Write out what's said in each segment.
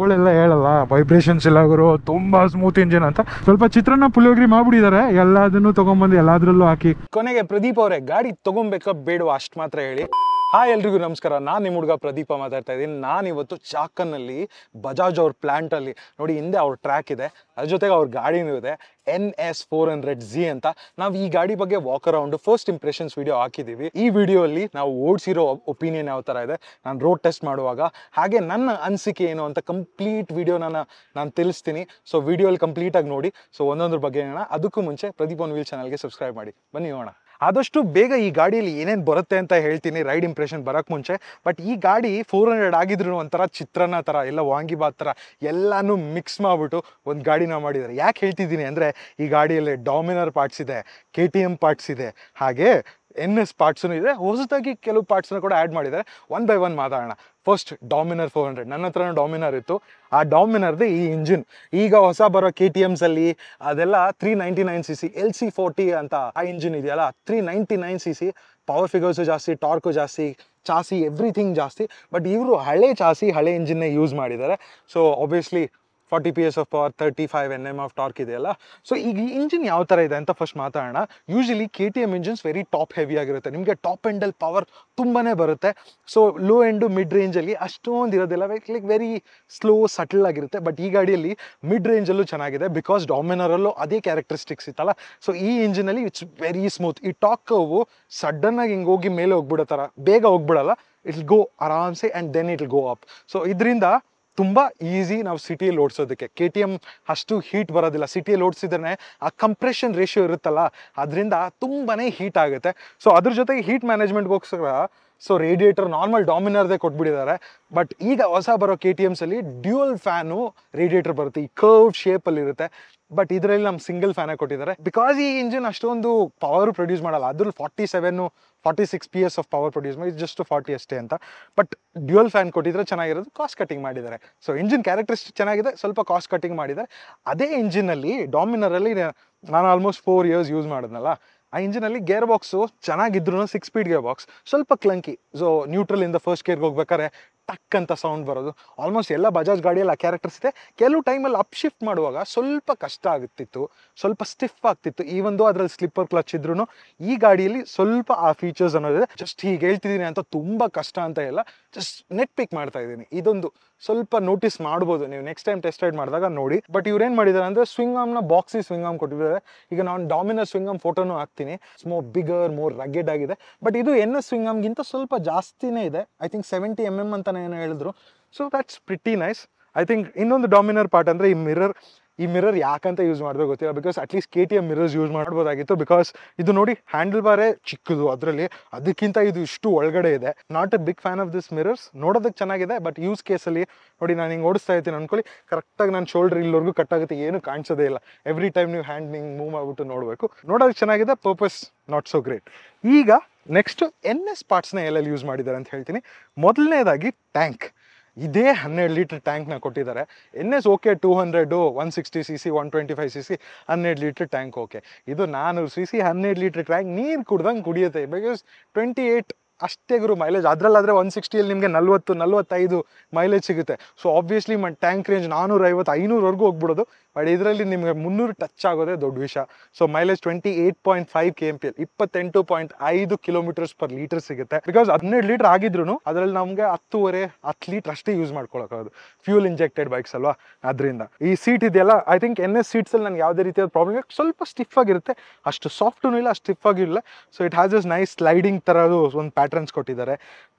ಓಳೆಲ್ಲ ಹೇಳಲ್ಲ ವೈಬ್ರೇಷನ್ಸ್ ಎಲ್ಲ ತುಂಬಾ ಸ್ಮೂತ್ ಇಂಜಿನ್ ಅಂತ ಸ್ವಲ್ಪ ಚಿತ್ರನ್ನ ಪುಳಿಯೋಗ್ರಿ ಮಾಡ್ಬಿಟ್ಟಿದ್ದಾರೆ ಎಲ್ಲದನ್ನು ತಗೊಂಡ್ಬಂದು ಎಲ್ಲಾದ್ರಲ್ಲೂ ಹಾಕಿ ಕೊನೆಗೆ ಪ್ರದೀಪ್ ಅವರೇ ಗಾಡಿ ತಗೊಬೇಕಾ ಬೇಡುವ ಅಷ್ಟು ಮಾತ್ರ ಹೇಳಿ ಹಾಯ್ ಎಲ್ರಿಗೂ ನಮಸ್ಕಾರ ನಾನು ನಿಮ್ಮ ಹುಡುಗ ಪ್ರದೀಪ ಮಾತಾಡ್ತಾ ಇದ್ದೀನಿ ನಾನು ಇವತ್ತು ಚಾಕನ್ನಲ್ಲಿ ಬಜಾಜ್ ಅವ್ರ ಪ್ಲ್ಯಾಂಟಲ್ಲಿ ನೋಡಿ ಹಿಂದೆ ಅವ್ರ ಟ್ರ್ಯಾಕ್ ಇದೆ ಅದ್ರ ಜೊತೆಗೆ ಅವ್ರ ಗಾಡಿನೂ ಇದೆ N S four hundred G ಅಂತ ನಾವು ಈ ಗಾಡಿ ಬಗ್ಗೆ walk around first impressions video ಹಾಕಿದ್ದೀವಿ ಈ ಅಲ್ಲಿ ನಾವು ಓಡಿಸಿರೋ ಒಪಿನಿಯನ್ ಯಾವ ಥರ ಇದೆ ನಾನು ರೋಡ್ ಟೆಸ್ಟ್ ಮಾಡುವಾಗ ಹಾಗೆ ನನ್ನ ಅನಿಸಿಕೆ ಏನು ಅಂತ ಕಂಪ್ಲೀಟ್ ವಿಡಿಯೋನ ನಾನು ತಿಳಿಸ್ತೀನಿ ಸೊ ವಿಡಿಯೋಲಿ ಕಂಪ್ಲೀಟಾಗಿ ನೋಡಿ ಸೊ ಒಂದೊಂದ್ರ ಬಗ್ಗೆ ಏನೋ ಅದಕ್ಕೂ ಮುಂಚೆ ಪ್ರದೀಪ್ ಒನ್ ವೀಲ್ ಚಾನಲ್ಗೆ ಸಬ್ಸ್ಕ್ರೈಬ್ ಮಾಡಿ ಬನ್ನಿ ಹೋಣ ಆದಷ್ಟು ಬೇಗ ಈ ಗಾಡಿಯಲ್ಲಿ ಏನೇನು ಬರುತ್ತೆ ಅಂತ ಹೇಳ್ತೀನಿ ರೈಡ್ ಇಂಪ್ರೆಷನ್ ಬರೋಕ್ಕೆ ಮುಂಚೆ ಬಟ್ ಈ ಗಾಡಿ ಫೋರ್ ಹಂಡ್ರೆಡ್ ಆಗಿದ್ರು ಒಂಥರ ಚಿತ್ರಾನ್ನ ಥರ ಎಲ್ಲ ವಾಂಗಿಬಾತ್ ಥರ ಎಲ್ಲನೂ ಮಿಕ್ಸ್ ಮಾಡಿಬಿಟ್ಟು ಒಂದು ಗಾಡಿನ ಮಾಡಿದ್ದಾರೆ ಯಾಕೆ ಹೇಳ್ತಿದ್ದೀನಿ ಅಂದರೆ ಈ ಗಾಡಿಯಲ್ಲಿ ಡಾಮಿನರ್ ಪಾರ್ಟ್ಸ್ ಇದೆ ಕೆ ಟಿ ಎಮ್ ಪಾರ್ಟ್ಸ್ ಇದೆ ಹಾಗೆ ಎನ್ ಎಸ್ ಪಾರ್ಟ್ಸೂ ಇದೆ ಹೊಸದಾಗಿ ಕೆಲವು ಪಾರ್ಟ್ಸ್ನ ಕೂಡ ಆ್ಯಡ್ ಮಾಡಿದ್ದಾರೆ ಒನ್ ಬೈ ಒನ್ ಮಾತಾಡೋಣ ಫಸ್ಟ್ ಡಾಮಿನರ್ ಫೋರ್ ಹಂಡ್ರೆಡ್ ನನ್ನ ಹತ್ರನೂ ಡಾಮಿನರ್ ಇತ್ತು ಆ ಡಾಮಿನರ್ದು ಈ ಇಂಜಿನ್ ಈಗ ಹೊಸ ಬರೋ ಕೆ ಟಿ ಎಮ್ಸಲ್ಲಿ ಅದೆಲ್ಲ three ninety nine C C L C forty ಅಂತ ಆ ಇಂಜಿನ್ ಇದೆಯಲ್ಲ three ninety nine C C power figures ಜಾಸ್ತಿ ಟಾರ್ಕು ಜಾಸ್ತಿ ಚಾಸಿ ಎವ್ರಿಥಿಂಗ್ ಜಾಸ್ತಿ ಬಟ್ ಇವರು ಹಳೆ ಚಾಸಿ ಹಳೆ ಇಂಜಿನ್ನೇ ಯೂಸ್ ಮಾಡಿದ್ದಾರೆ so obviously forty P S of power thirty five N M of torque ಇದೆಯಲ್ಲ ಸೊ ಈಗ ಈ ಇಂಜಿನ್ ಯಾವ ಥರ ಇದೆ ಅಂತ ಫಸ್ಟ್ ಮಾತಾಡೋಣ usually K T M engines very top heavy ಆಗಿರುತ್ತೆ ನಿಮಗೆ ಟಾಪ್ ಎಂಡಲ್ಲಿ ಪವರ್ ತುಂಬಾ ಬರುತ್ತೆ ಸೊ ಲೋ ಎಂಡು ಮಿಡ್ ರೇಂಜಲ್ಲಿ ಅಷ್ಟೊಂದು ಇರೋದಿಲ್ಲ ಲೈಕ್ ವೆರಿ ಸ್ಲೋ ಸಟಲ್ ಆಗಿರುತ್ತೆ ಬಟ್ ಈ ಗಾಡಿಯಲ್ಲಿ ಮಿಡ್ ರೇಂಜಲ್ಲೂ ಚೆನ್ನಾಗಿದೆ ಬಿಕಾಸ್ ಡಾಮಿನರಲ್ಲೂ ಅದೇ ಕ್ಯಾರೆಕ್ಟರಿಸ್ಟಿಕ್ಸ್ ಇತ್ತಲ್ಲ ಸೊ ಈ ಇಂಜಿನಲ್ಲಿ ಇಟ್ಸ್ ವೆರಿ ಸ್ಮೂತ್ ಈ ಟಾಕ್ ಕವು ಸಡನ್ನಾಗಿ ಹಿಂಗೆ ಹೋಗಿ ಮೇಲೆ ಹೋಗ್ಬಿಡೋ ಥರ ಬೇಗ ಹೋಗ್ಬಿಡಲ್ಲ ಇಟ್ ಗೋ ಆರಾಮ್ಸೆ and then it go up so ಇದರಿಂದ ತುಂಬ ಈಸಿ ನಾವು ಸಿಟಿಯಲ್ಲಿ ಓಡಿಸೋದಕ್ಕೆ ಕೆ ಟಿ ಎಮ್ ಅಷ್ಟು ಹೀಟ್ ಬರೋದಿಲ್ಲ ಸಿಟಿಯಲ್ಲಿ ಓಡಿಸಿದ್ರೆ ಆ ಕಂಪ್ರೆಷನ್ ರೇಷಿಯೋ ಇರುತ್ತಲ್ಲ ಅದರಿಂದ ತುಂಬಾ ಹೀಟ್ ಆಗುತ್ತೆ ಸೊ ಅದ್ರ ಜೊತೆಗೆ ಹೀಟ್ ಮ್ಯಾನೇಜ್ಮೆಂಟ್ಗೋಸ್ಕರ ಸೊ ರೇಡಿಯೇಟರ್ ನಾರ್ಮಲ್ ಡಾಮಿನರ್ದೇ ಕೊಟ್ಬಿಟ್ಟಿದ್ದಾರೆ ಬಟ್ ಈಗ ಹೊಸ ಬರೋ ಕೆ ಟಿ ಎಮ್ಸಲ್ಲಿ ಡ್ಯೂಯಲ್ ಫ್ಯಾನು ರೇಡಿಯೇಟರ್ ಬರುತ್ತೆ ಈ ಕರ್ವ್ ಇರುತ್ತೆ ಬಟ್ ಇದರಲ್ಲಿ ನಮ್ಮ ಸಿಂಗಲ್ ಫ್ಯಾನೇ ಕೊಟ್ಟಿದ್ದಾರೆ ಬಿಕಾಸ್ ಈ ಇಂಜಿನ್ ಅಷ್ಟೊಂದು ಪವರ್ ಪ್ರೊಡ್ಯೂಸ್ ಮಾಡಲ್ಲ ಅದ್ರಲ್ಲಿ forty seven forty six P S of power produce ಮಾಡಿ ಜಸ್ಟ್ ಫಾರ್ಟಿ ಅಷ್ಟೇ ಅಂತ ಬಟ್ ಡ್ಯೂಯಲ್ ಫ್ಯಾನ್ ಕೊಟ್ಟಿದ್ರೆ ಚೆನ್ನಾಗಿರೋದು ಕಾಸ್ಟ್ ಕಟಿಂಗ್ ಮಾಡಿದ್ದಾರೆ ಸೊ ಇಂಜಿನ್ ಕ್ಯಾರೆಕ್ಟರಿಸ್ಟಿಕ್ ಚೆನ್ನಾಗಿದೆ ಸ್ವಲ್ಪ ಕಾಸ್ಟ್ ಕಟಿಂಗ್ ಮಾಡಿದ್ದಾರೆ ಅದೇ ಇಂಜಿನ್ ಡಾಮಿನರ್ ಡಾಮಿನರಲ್ಲಿ ನಾನು ಆಲ್ಮೋಸ್ಟ್ ಫೋರ್ ಇಯರ್ಸ್ ಯೂಸ್ ಮಾಡಿದ್ನಲ್ಲ ಆ ಇಂಜಿನಲ್ಲಿ ಗೇರ್ ಬಾಕ್ಸು ಚೆನ್ನಾಗಿದ್ರು ಸಿಕ್ಸ್ ಸ್ಪೀಡ್ ಗೇರ್ ಬಾಕ್ಸ್ ಸ್ವಲ್ಪ ಕ್ಲಂಕಿ ಸೊ ನ್ಯೂಟ್ರಲ್ ಇಂದ ಫಸ್ಟ್ ಗೇರ್ಗೆ ಹೋಗ್ಬೇಕಾದ್ರೆ ಟಕ್ ಅಂತ ಸೌಂಡ್ ಬರೋದು ಆಲ್ಮೋಸ್ಟ್ ಎಲ್ಲ ಬಜಾಜ್ ಗಾಡಿಯಲ್ಲಿ ಆ ಕ್ಯಾರೆಕ್ಟರ್ಸ್ ಇದೆ ಕೆಲವು ಟೈಮಲ್ಲಿ ಅಪ್ ಶಿಫ್ಟ್ ಮಾಡುವಾಗ ಸ್ವಲ್ಪ ಕಷ್ಟ ಆಗ್ತಿತ್ತು ಸ್ವಲ್ಪ ಸ್ಟಿಫ್ ಆಗ್ತಿತ್ತು ಈ ಒಂದು ಅದರಲ್ಲಿ ಸ್ಲಿಪ್ಪರ್ ಕ್ಲಚ್ ಇದ್ರೂ ಈ ಗಾಡಿಯಲ್ಲಿ ಸ್ವಲ್ಪ ಆ ಫೀಚರ್ಸ್ ಅನ್ನೋದಿದೆ ಜಸ್ಟ್ ಹೀಗೆ ಹೇಳ್ತಿದ್ದೀನಿ ಅಂತ ತುಂಬ ಕಷ್ಟ ಅಂತ ಇಲ್ಲ ಜಸ್ಟ್ ನೆಟ್ ಪಿಕ್ ಮಾಡ್ತಾ ಇದ್ದೀನಿ ಇದೊಂದು ಸ್ವಲ್ಪ ನೋಟಿಸ್ ಮಾಡ್ಬೋದು ನೀವು ನೆಕ್ಸ್ಟ್ ಟೈಮ್ ಟೆಸ್ಟ್ ರೈಡ್ ಮಾಡಿದಾಗ ನೋಡಿ ಬಟ್ ಇವ್ರೇನು ಮಾಡಿದ್ದಾರೆ ಅಂದರೆ ಸ್ವಿಂಗ್ ಆಮ್ನ ಬಾಕ್ಸಿ ಸ್ವಿಂಗ್ ಆಮ್ ಕೊಟ್ಟಿದ್ದಾರೆ ಈಗ ನಾನು ಡಾಮಿನರ್ ಸ್ವಿಂಗ್ ಆಮ್ ಫೋಟೋನು ಹಾಕ್ತೀನಿ ಸ್ಮೋ ಬಿಗರ್ ಮೋರ್ ರಗ್ಗೆಡ್ ಆಗಿದೆ ಬಟ್ ಇದು ಎನ್ ಎಸ್ ಸ್ವಿಂಗ್ ಆಮ್ಗಿಂತ ಸ್ವಲ್ಪ ಜಾಸ್ತಿನೇ ಇದೆ I think seventy M M ಏನೋ ಹೇಳಿದ್ರು so that's pretty nice I think ಇನ್ನೊಂದು ಡಾಮಿನರ್ ಪಾರ್ಟ್ ಅಂದ್ರೆ ಈ ಮಿರರ್ ಈ ಮಿರರ್ ಯಾಕಂತ ಯೂಸ್ ಮಾಡಬೇಕು ಗೊತ್ತಿಲ್ಲ because at least K T M mirrors use ಮಾಡ್ಬೋದಾಗಿತ್ತು ಬಿಕಾಸ್ ಇದು ನೋಡಿ ಹ್ಯಾಂಡಲ್ ಬಾರೇ ಚಿಕ್ಕದು ಅದರಲ್ಲಿ ಅದಕ್ಕಿಂತ ಇದು ಇಷ್ಟು ಒಳಗಡೆ ಇದೆ not a big fan of this mirrors ನೋಡೋದಕ್ಕೆ ಚೆನ್ನಾಗಿದೆ ಬಟ್ ಯೂಸ್ ಕೇಸಲ್ಲಿ ನೋಡಿ ನಾನು ಹಿಂಗೆ ಓಡಿಸ್ತಾ ಇದ್ದೀನಿ ಅನ್ಕೊಳ್ಳಿ ಕರೆಕ್ಟಾಗಿ ನಾನು ಶೋಲ್ಡರ್ ಇಲ್ಲಿವರೆಗೂ ಕಟ್ ಆಗುತ್ತೆ ಏನು ಕಾಣಿಸೋದೇ ಇಲ್ಲ ಎವ್ರಿ ಟೈಮ್ ನೀವು ಹ್ಯಾಂಡ್ ಹಿಂಗೆ ಮೂವ್ ಆಗ್ಬಿಟ್ಟು ನೋಡಬೇಕು ನೋಡೋದಕ್ಕೆ ಚೆನ್ನಾಗಿದೆ ಪರ್ಪಸ್ ನಾಟ್ ಸೋ ಗ್ರೇಟ್ ಈಗ ನೆಕ್ಸ್ಟ್ ಎನ್ ಎಸ್ ಪಾರ್ಟ್ಸ್ನ ಎಲ್ಲೆಲ್ಲಿ ಯೂಸ್ ಮಾಡಿದ್ದಾರೆ ಅಂತ ಹೇಳ್ತೀನಿ ಮೊದಲನೇದಾಗಿ ಟ್ಯಾಂಕ್ ಇದೇ ಹನ್ನೆರಡು ಲೀಟ್ರ್ ಟ್ಯಾಂಕ್ನ ಕೊಟ್ಟಿದ್ದಾರೆ N S okay two hundred one sixty C C one twenty five C C ಹನ್ನೆರಡು ಲೀಟ್ರ್ ಟ್ಯಾಂಕ್ ಓಕೆ ಇದು ನಾನೂರು ಸಿ ಸಿ ಹನ್ನೆರಡು ಲೀಟ್ರ್ ಟ್ಯಾಂಕ್ ನೀರು ಕುಡ್ದಂಗೆ ಕುಡಿಯುತ್ತೆ ಬಿಕಾಸ್ ಟ್ವೆಂಟಿ ಏಯ್ಟ್ ಅಷ್ಟೇ ಗುರು ಮೈಲೇಜ್ ಅದರಲ್ಲಾದರೆ ಒನ್ ಸಿಕ್ಸ್ಟಿಯಲ್ಲಿ ನಿಮಗೆ ನಲ್ವತ್ತು ನಲ್ವತ್ತೈದು ಮೈಲೇಜ್ ಸಿಗುತ್ತೆ ಸೊ ಆಬ್ವಿಯಸ್ಲಿ ಮ ಟ್ಯಾಂಕ್ ರೇಂಜ್ ನಾನ್ನೂರೈವತ್ತು ಐನೂರವರೆಗೂ ಹೋಗ್ಬಿಡೋದು ಬಟ್ ಇದರಲ್ಲಿ ನಿಮಗೆ ಮುನ್ನೂರು ಟಚ್ ಆಗೋದೇ ದೊಡ್ಡ ವಿಷಯ so mileage twenty eight point five K M P L ಇಪ್ಪತ್ತೆಂಟು ಪಾಯಿಂಟ್ ಐದು ಕಿಲೋಮೀಟರ್ಸ್ ಪರ್ ಲೀಟರ್ ಸಿಗುತ್ತೆ ಬಿಕಾಸ್ ಹನ್ನೆರಡು ಲೀಟರ್ ಆಗಿದ್ರು ಅದರಲ್ಲಿ ನಮಗೆ ಹತ್ತುವರೆ ಹತ್ತು ಲೀಟರ್ ಅಷ್ಟೇ ಯೂಸ್ ಮಾಡ್ಕೊಳ್ಳೋಕ್ಕಾಗೋದು ಫ್ಯೂಲ್ ಇಂಜೆಕ್ಟೆಡ್ ಬೈಕ್ಸ್ ಅಲ್ವಾ ಅದರಿಂದ ಈ ಸೀಟ್ ಇದೆಯಲ್ಲ ಐ ಥಿಂಕ್ ಎನ್ ಎಸ್ ಸೀಟ್ಸಲ್ಲಿ ನನಗೆ ಯಾವುದೇ ರೀತಿಯಾದ ಪ್ರಾಬ್ಲಮ್ ಸ್ವಲ್ಪ ಸ್ಟಿಫ್ ಆಗಿರುತ್ತೆ ಅಷ್ಟು ಸಾಫ್ಟೂ ಇಲ್ಲ ಅಷ್ಟು ಸ್ಟಿಫ್ ಆಗಿರಲಿಲ್ಲ so it has as nice sliding ಥರದ್ದು ಒಂದು ಪ್ಯಾಟರ್ನ್ಸ್ ಕೊಟ್ಟಿದ್ದಾರೆ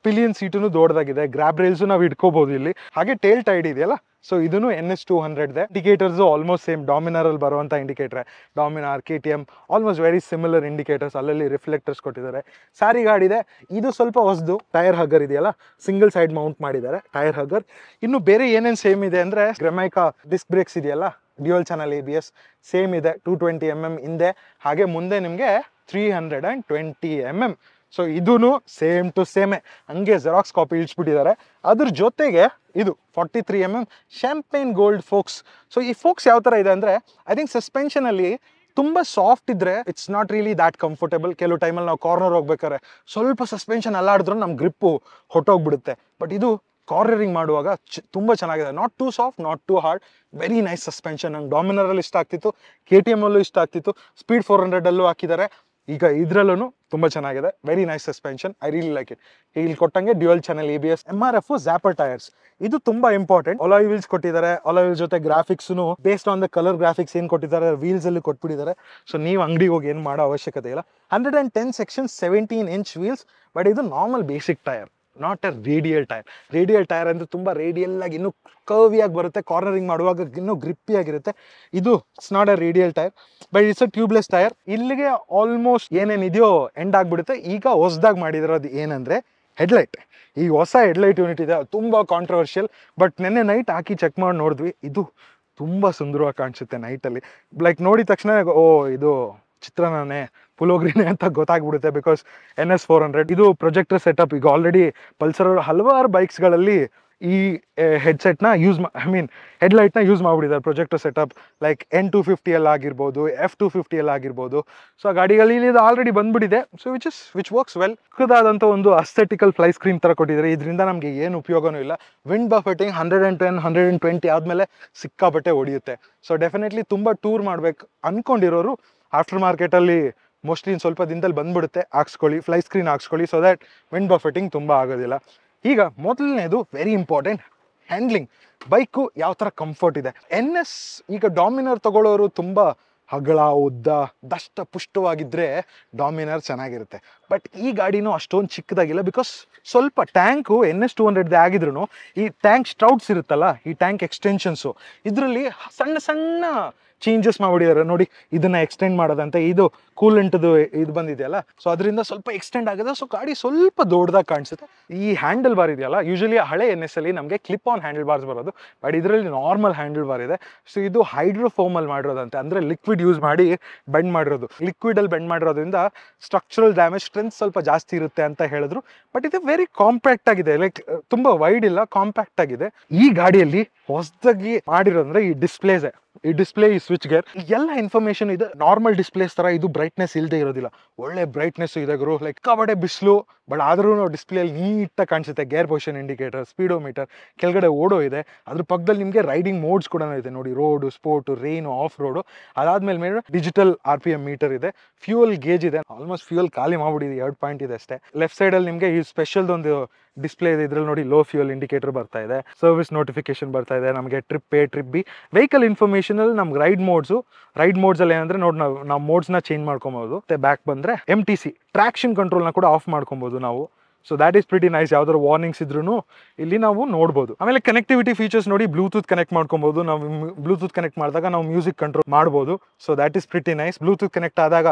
ಪಿಲಿಯನ್ ಸೀಟು ದೊಡ್ಡದಾಗಿದೆ ಗ್ರಾಬ್ ರೈಲ್ಸ್ ನಾವು ಇಟ್ಕೋಬಹುದು ಇಲ್ಲಿ ಹಾಗೆ ಟೇಲ್ ಟೈಡ್ ಇದೆಯಲ್ಲ ಸೊ ಇದನ್ನು ಎನ್ ಎಸ್ ಟೂ ಹಂಡ್ರೆಡ್ದೆ ಇಂಡಿಕೇಟರ್ಸು ಆಲ್ಮೋಸ್ಟ್ ಸೇಮ್ ಅಲ್ಲಿ ಬರುವಂಥ ಇಂಡಿಕೇಟ್ರೆ Dominar K T M almost very similar indicators ಅಲ್ಲಲ್ಲಿ ರಿಫ್ಲೆಕ್ಟರ್ಸ್ ಕೊಟ್ಟಿದ್ದಾರೆ ಸಾರಿ ಗಾಡಿ ಇದೆ ಇದು ಸ್ವಲ್ಪ ಹೊಸದು ಟೈರ್ ಹಗ್ಗರ್ ಇದೆಯಲ್ಲ ಸಿಂಗಲ್ ಸೈಡ್ ಮೌಂಟ್ ಮಾಡಿದ್ದಾರೆ ಟೈರ್ ಹಗ್ಗರ್ ಇನ್ನು ಬೇರೆ ಏನೇನು ಸೇಮ್ ಇದೆ ಅಂದರೆ ಗ್ರೆಮೈಕಾ ಡಿಸ್ಕ್ ಬ್ರೇಕ್ಸ್ ಇದೆಯಲ್ಲ dual channel A B S same ಇದೆ ಟೂ ಟ್ವೆಂಟಿ ಎಮ್ ಎಮ್ ಹಿಂದೆ ಹಾಗೆ ಮುಂದೆ ನಿಮಗೆ three hundred and twenty M M so ಇದೂ ಸೇಮ್ ಟು ಸೇಮೇ ಹಂಗೆ ಜೆರಾಕ್ಸ್ ಕಾಪಿ ಇಳಿಸ್ಬಿಟ್ಟಿದ್ದಾರೆ ಅದ್ರ ಜೊತೆಗೆ ಇದು forty three M M champagne gold forks so ಈ ಫೋಕ್ಸ್ ಯಾವ ಥರ ಇದೆ ಅಂದರೆ ಐ ಥಿಂಕ್ ಸಸ್ಪೆನ್ಷನಲ್ಲಿ ತುಂಬ ಸಾಫ್ಟ್ ಇದ್ದರೆ it's not really that comfortable ಕೆಲವು ಟೈಮಲ್ಲಿ ನಾವು ಕಾರ್ನರ್ ಹೋಗ್ಬೇಕಾದ್ರೆ ಸ್ವಲ್ಪ ಸಸ್ಪೆನ್ಷನ್ ಅಲ್ಲಾಡಿದ್ರು ನಮ್ಮ ಗ್ರಿಪ್ಪು ಹೊಟ್ಟೋಗ್ಬಿಡುತ್ತೆ ಬಟ್ ಇದು ಕಾರ್ನರಿಂಗ್ ಮಾಡುವಾಗ ಚ ತುಂಬ ಚೆನ್ನಾಗಿದೆ not too soft not too hard very nice suspension ನಂಗೆ ಡಾಮಿನರಲ್ಲಿ ಇಷ್ಟ ಆಗ್ತಿತ್ತು ಕೆ ಟಿ ಎಮ್ಮಲ್ಲೂ ಇಷ್ಟ ಆಗ್ತಿತ್ತು ಸ್ಪೀಡ್ ಫೋರ್ ಹಂಡ್ರೆಡಲ್ಲೂ ಹಾಕಿದ್ದಾರೆ ಈಗ ಇದ್ರಲ್ಲೂ ತುಂಬ ಚೆನ್ನಾಗಿದೆ very nice suspension I really like it ಇಲ್ಲಿ ಕೊಟ್ಟಂಗೆ dual channel A B S M R F Zapper tyres ಇದು ತುಂಬಾ ಇಂಪಾರ್ಟೆಂಟ್ ಅಲಾಯ್ ವೀಲ್ಸ್ ಕೊಟ್ಟಿದ್ದಾರೆ ಒಲಾಯ್ ವೀಲ್ ಜೊತೆ graphics based on the colour graphics ಏನು ಕೊಟ್ಟಿದ್ದಾರೆ ವೀಲ್ಸ್ ಅಲ್ಲಿ ಕೊಟ್ಬಿಟ್ಟಿದ್ದಾರೆ ಸೊ ನೀವು ಅಂಗಡಿಗೆ ಹೋಗಿ ಏನು ಮಾಡೋ ಅವಶ್ಯಕತೆ ಇಲ್ಲ hundred and ten section seventeen inch wheels but ಇದು normal basic tyre not a radial tyre radial tyre ಅಂದರೆ ತುಂಬ ರೇಡಿಯಲ್ ಆಗಿ ಇನ್ನೂ ಕರ್ವಿಯಾಗಿ ಬರುತ್ತೆ ಕಾರ್ನರಿಂಗ್ ಮಾಡುವಾಗ ಇನ್ನೂ ಗ್ರಿಪ್ಪಿಯಾಗಿರುತ್ತೆ ಇದು it's not a radial tyre but it's a tubeless tyre ಇಲ್ಲಿಗೆ ಆಲ್ಮೋಸ್ಟ್ ಏನೇನಿದೆಯೋ ಎಂಡ್ ಆಗಿಬಿಡುತ್ತೆ ಈಗ ಹೊಸ್ದಾಗಿ ಮಾಡಿದಿರೋದು ಏನಂದರೆ ಹೆಡ್ಲೈಟ್ ಈ ಹೊಸ ಹೆಡ್ಲೈಟ್ ಯೂನಿಟ್ ಇದೆ ತುಂಬ ಕಾಂಟ್ರವರ್ಷಿಯಲ್ ಬಟ್ ನಿನ್ನೆ ನೈಟ್ ಹಾಕಿ ಚೆಕ್ ಮಾಡಿ ನೋಡಿದ್ವಿ ಇದು ತುಂಬ ಸುಂದರವಾಗಿ ಕಾಣಿಸುತ್ತೆ ನೈಟಲ್ಲಿ ಲೈಕ್ ನೋಡಿದ ತಕ್ಷಣ ಓ ಇದು ಚಿತ್ರನೇ ಪುಲೋಗ್ರಿನೇ ಅಂತ ಗೊತ್ತಾಗ್ಬಿಡುತ್ತೆ because N S four hundred ಇದು ಪ್ರೊಜೆಕ್ಟರ್ ಸೆಟಪ್ ಈಗ ಆಲ್ರೆಡಿ ಪಲ್ಸರ್ ಹಲವಾರು ಬೈಕ್ಸ್ಗಳಲ್ಲಿ ಈ ಹೆಡ್ಸೆಟ್ನ ಯೂಸ್ ಐ ಮೀನ್ ಹೆಡ್ಲೈಟ್ನ ಯೂಸ್ ಮಾಡಿಬಿಟ್ಟಿದ್ದಾರೆ projector setup like N two ಫಿಫ್ಟಿಯಲ್ಲಿ ಆಗಿರ್ಬೋದು ಎಫ್ ಟು ಫಿಫ್ಟಿಯಲ್ಲಿ ಆಗಿರ್ಬೋದು ಸೊ ಆ ಗಾಡಿಗಳಲ್ಲಿ ಇದು ಆಲ್ರೆಡಿ ಬಂದುಬಿಟ್ಟಿದೆ so which is which works well ಚಿಕ್ಕದಾದಂಥ ಒಂದು ಅಸ್ಥೆಟಿಕಲ್ ಫ್ಲೈ ಸ್ಕ್ರೀನ್ ಥರ ಕೊಟ್ಟಿದ್ದಾರೆ ಇದರಿಂದ ನಮಗೆ ಏನು ಉಪಯೋಗನೂ ಇಲ್ಲ wind buffeting hundred and ten hundred and twenty ಆದಮೇಲೆ ಸಿಕ್ಕಾಬಟ್ಟೆ ಹೊಡೆಯುತ್ತೆ ಸೊ ಡೆಫಿನೆಟ್ಲಿ ತುಂಬ ಟೂರ್ ಮಾಡಬೇಕು ಅಂದ್ಕೊಂಡಿರೋರು ಆಫ್ಟರ್ ಮಾರ್ಕೆಟಲ್ಲಿ ಮೋಸ್ಟ್ಲಿ ಇನ್ನು ಸ್ವಲ್ಪ ದಿನದಲ್ಲಿ ಬಂದ್ಬಿಡುತ್ತೆ ಹಾಕ್ಸ್ಕೊಳ್ಳಿ ಫ್ಲೈ ಸ್ಕ್ರೀನ್ ಹಾಕ್ಸ್ಕೊಳ್ಳಿ ಸೊ ದ್ಯಾಟ್ ವಿಂಡ್ ಬಫೆಟಿಂಗ್ ತುಂಬ ಆಗೋದಿಲ್ಲ ಈಗ ಮೊದಲನೇದು ವೆರಿ ಇಂಪಾರ್ಟೆಂಟ್ ಹ್ಯಾಂಡ್ಲಿಂಗ್ ಬೈಕು ಯಾವ ಥರ ಕಂಫರ್ಟ್ ಇದೆ ಎನ್ ಎಸ್ ಈಗ ಡಾಮಿನರ್ ತಗೊಳ್ಳೋರು ತುಂಬ ಹಗಳ ಉದ್ದ ದಷ್ಟ ಪುಷ್ಟವಾಗಿದ್ದರೆ ಡಾಮಿನರ್ ಚೆನ್ನಾಗಿರುತ್ತೆ ಬಟ್ ಈ ಗಾಡಿನೂ ಅಷ್ಟೊಂದು ಚಿಕ್ಕದಾಗಿಲ್ಲ ಬಿಕಾಸ್ ಸ್ವಲ್ಪ ಟ್ಯಾಂಕು ಎನ್ ಎಸ್ ಟು ಹಂಡ್ರೆಡ್ದೇ ಆಗಿದ್ರು ಈ ಟ್ಯಾಂಕ್ ಸ್ಟ್ರೌಟ್ಸ್ ಇರುತ್ತಲ್ಲ ಈ ಟ್ಯಾಂಕ್ ಎಕ್ಸ್ಟೆನ್ಷನ್ಸು ಇದರಲ್ಲಿ ಸಣ್ಣ ಸಣ್ಣ ಚೇಂಜಸ್ ಮಾಡಿಬಿಟ್ಟಿದ್ದಾರೆ ನೋಡಿ ಇದನ್ನ ಎಕ್ಸ್ಟೆಂಡ್ ಮಾಡೋದಂತೆ ಇದು ಕೂಲೆಂಟ್ದು ಇದು ಬಂದಿದೆಯಲ್ಲ ಸೊ ಅದರಿಂದ ಸ್ವಲ್ಪ ಎಕ್ಸ್ಟೆಂಡ್ ಆಗಿದೆ ಸೊ ಗಾಡಿ ಸ್ವಲ್ಪ ದೊಡ್ಡದಾಗ ಕಾಣಿಸುತ್ತೆ ಈ ಹ್ಯಾಂಡಲ್ ಬಾರ್ ಇದೆಯಲ್ಲ ಯೂಶಲಿ ಹಳೆ ಎನ್ ಎಸ್ ಅಲ್ಲಿ ನಮಗೆ ಕ್ಲಿಪ್ ಆನ್ ಹ್ಯಾಂಡಲ್ ಬಾರ್ಸ್ ಬರೋದು ಬಟ್ ಇದರಲ್ಲಿ ನಾರ್ಮಲ್ ಹ್ಯಾಂಡಲ್ ಬಾರ್ ಇದೆ ಸೊ ಇದು ಹೈಡ್ರೋಫೋಮಲ್ಲಿ ಮಾಡಿರೋದಂತೆ ಅಂದರೆ ಲಿಕ್ವಿಡ್ ಯೂಸ್ ಮಾಡಿ ಬೆಂಡ್ ಮಾಡಿರೋದು ಲಿಕ್ವಿಡಲ್ಲಿ ಬೆಂಡ್ ಮಾಡಿರೋದ್ರಿಂದ ಸ್ಟ್ರಕ್ಚರಲ್ ಡ್ಯಾಮೇಜ್ ಸ್ಟ್ರೆಂತ್ ಸ್ವಲ್ಪ ಜಾಸ್ತಿ ಇರುತ್ತೆ ಅಂತ ಹೇಳಿದ್ರು ಬಟ್ ಇದು ವೆರಿ ಕಾಂಪ್ಯಾಕ್ಟ್ ಆಗಿದೆ ಲೈಕ್ ತುಂಬ ವೈಡ್ ಇಲ್ಲ ಕಾಂಪ್ಯಾಕ್ಟ್ ಆಗಿದೆ ಈ ಗಾಡಿಯಲ್ಲಿ ಹೊಸದಾಗಿ ಮಾಡಿರೋದಂದ್ರೆ ಈ ಡಿಸ್ಪ್ಲೇಸ್ ಈ ಡಿಸ್ಪ್ಲೇ ಈ ಸ್ವಿಚ್ ಗೇರ್ ಎಲ್ಲ ಇನ್ಫಾರ್ಮೇಶನ್ ಇದೆ ನಾರ್ಮಲ್ ಡಿಸ್ಪ್ಲೇಸ್ ತರ ಇದು ಬ್ರೈಟ್ನೆಸ್ ಇಲ್ಲದೆ ಇರೋದಿಲ್ಲ ಒಳ್ಳೆ ಬ್ರೈಟ್ನೆಸ್ ಇದೆ ಗುರು ಲೈಕ್ ಕಬಡೆ ಬಿಸಿಲು ಬಟ್ ಆದ್ರೂ ಡಿಸ್ಪ್ಲೇಲಿ ನೀಟಾಗಿ ಕಾಣಿಸುತ್ತೆ gear position indicator speedometer ಕೆಳಗಡೆ ಓಡೋ ಇದೆ ಅದ್ರ ಪಕ್ಕದಲ್ಲಿ ನಿಮಗೆ ರೈಡಿಂಗ್ ಮೋಡ್ಸ್ ಕೂಡ ಇದೆ ನೋಡಿ road sport rain off road ಅದಾದ್ಮೇಲೆ digital R P M meter ಇದೆ ಫ್ಯೂಯಲ್ ಗೇಜ್ ಇದೆ ಆಲ್ಮೋಸ್ಟ್ ಫ್ಯೂಯಲ್ ಖಾಲಿ ಮಾಡ್ಬಿಟ್ಟಿದೆ ಎರಡು ಪಾಯಿಂಟ್ ಇದೆ ಅಷ್ಟೇ ಲೆಫ್ಟ್ ಸೈಡಲ್ಲಿ ನಿಮಗೆ ಈ ಸ್ಪೆಷಲ್ದೊಂದು ಡಿಸ್ಪ್ಲೇ ಇದೆ ಇದರಲ್ಲಿ ನೋಡಿ ಲೋ ಫ್ಯೂಯಲ್ ಇಂಡಿಕೇಟರ್ ಬರ್ತಾ ಇದೆ ಸರ್ವಿಸ್ ನೋಟಿಫಿಕೇಶನ್ ಬರ್ತಾ ಇದೆ ನಮಗೆ trip A trip B vehicle ಅಲ್ಲಿ ನಮ್ಗೆ ರೈಡ್ ಮೋಡ್ಸು ರೈಡ್ ಅಲ್ಲಿ ಏನಂದ್ರೆ ನೋಡಿ ನಾವು ನಾವು ಮೋಡ್ಸ್ನ ಚೇಂಜ್ ಮಾಡ್ಕೊಬೋದು ಮತ್ತೆ ಬ್ಯಾಕ್ ಬಂದರೆ ಎಮ್ ಟಿ ಸಿ ಟ್ರಾಕ್ಷನ್ ಕಂಟ್ರೋಲ್ನ ಕೂಡ ಆಫ್ ಮಾಡ್ಕೊಬೋದು ನಾವು so that is pretty nice ಯಾವ್ದಾದ್ರು ವಾರ್ನಿಂಗ್ಸ್ ಇದ್ರೂ ಇಲ್ಲಿ ನಾವು ನೋಡ್ಬೋದು ಆಮೇಲೆ ಕನೆಕ್ಟಿವಿಟಿ ಫೀಚರ್ಸ್ ನೋಡಿ ಬ್ಲೂಟೂತ್ ಕನೆಕ್ಟ್ ಮಾಡ್ಕೊಬಹುದು ನಾವು ಬ್ಲೂಟೂತ್ ಕನೆಕ್ಟ್ ಮಾಡಿದಾಗ ನಾವು ಮ್ಯೂಸಿಕ್ ಕಂಟ್ರೋಲ್ ಮಾಡ್ಬೋದು so that is pretty nice Bluetooth connect ಆದಾಗ